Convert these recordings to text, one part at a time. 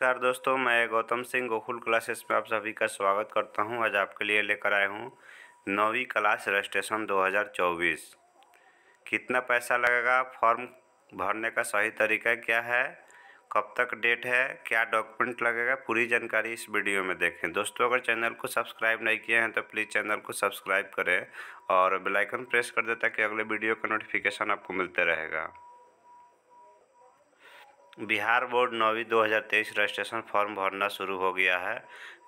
नमस्कार दोस्तों मैं गौतम सिंह गोकुल क्लासेस में आप सभी का स्वागत करता हूं आज आपके लिए लेकर आया हूं नौवीं क्लास रजिस्ट्रेशन 2024 कितना पैसा लगेगा फॉर्म भरने का सही तरीका क्या है कब तक डेट है क्या डॉक्यूमेंट लगेगा पूरी जानकारी इस वीडियो में देखें दोस्तों अगर चैनल को सब्सक्राइब नहीं किए हैं तो प्लीज़ चैनल को सब्सक्राइब करें और बेलाइकन प्रेस कर दें ताकि अगले वीडियो का नोटिफिकेशन आपको मिलते रहेगा बिहार बोर्ड नौवीं 2023 रजिस्ट्रेशन फॉर्म भरना शुरू हो गया है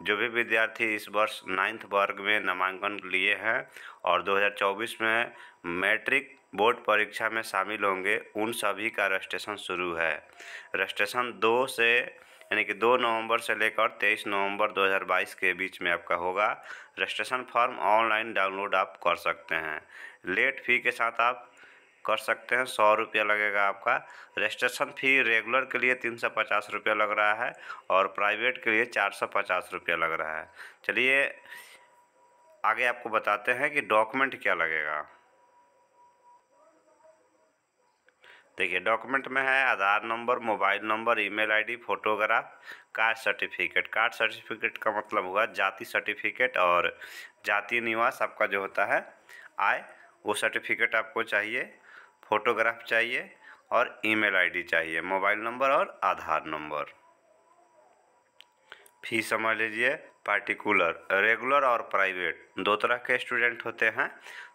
जो भी विद्यार्थी इस वर्ष नाइन्थ वर्ग में नामांकन लिए हैं और 2024 में मैट्रिक बोर्ड परीक्षा में शामिल होंगे उन सभी का रजिस्ट्रेशन शुरू है रजिस्ट्रेशन दो से यानी कि दो नवंबर से लेकर तेईस नवंबर 2022 के बीच में आपका होगा रजिस्ट्रेशन फॉर्म ऑनलाइन डाउनलोड आप कर सकते हैं लेट फी के साथ आप कर सकते हैं सौ रुपया लगेगा आपका रजिस्ट्रेशन फ़ी रेगुलर के लिए तीन सौ पचास रुपया लग रहा है और प्राइवेट के लिए चार सौ पचास रुपया लग रहा है चलिए आगे आपको बताते हैं कि डॉक्यूमेंट क्या लगेगा देखिए डॉक्यूमेंट में है Aadhaar number mobile number email ID photograph caste certificate caste certificate का मतलब हुआ जाति सर्टिफिकेट और जाति निवास आपका जो होता है आय वो सर्टिफिकेट आपको चाहिए फ़ोटोग्राफ चाहिए और ईमेल आईडी चाहिए मोबाइल नंबर और आधार नंबर फीस समझ लीजिए पार्टिकुलर रेगुलर और प्राइवेट दो तरह के स्टूडेंट होते हैं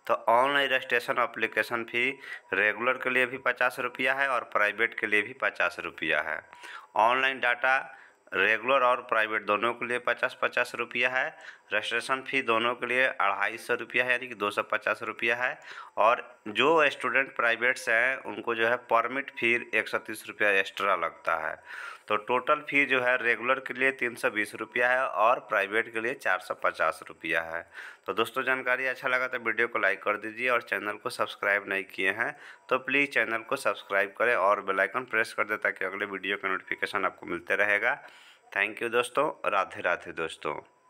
तो online registration application fee regular के लिए भी पचास रुपया है और प्राइवेट के लिए भी पचास रुपया है ऑनलाइन डाटा रेगुलर और प्राइवेट दोनों के लिए पचास पचास रुपया है रजिस्ट्रेशन फ़ी दोनों के लिए अढ़ाई सौ रुपया है यानी कि दो सौ पचास रुपया है और जो स्टूडेंट प्राइवेट से हैं उनको जो है परमिट फ़ी एक सौ तीस रुपया एक्स्ट्रा लगता है तो टोटल फ़ी जो है रेगुलर के लिए तीन सौ बीस रुपया है और प्राइवेट के लिए चार सौ पचास रुपया है तो दोस्तों जानकारी अच्छा लगा तो वीडियो को लाइक कर दीजिए और चैनल को सब्सक्राइब नहीं किए हैं तो प्लीज़ चैनल को सब्सक्राइब करें और बेलाइकन प्रेस कर दें ताकि अगले वीडियो का नोटिफिकेशन आपको मिलते रहेगा थैंक यू दोस्तों राधे राधे दोस्तों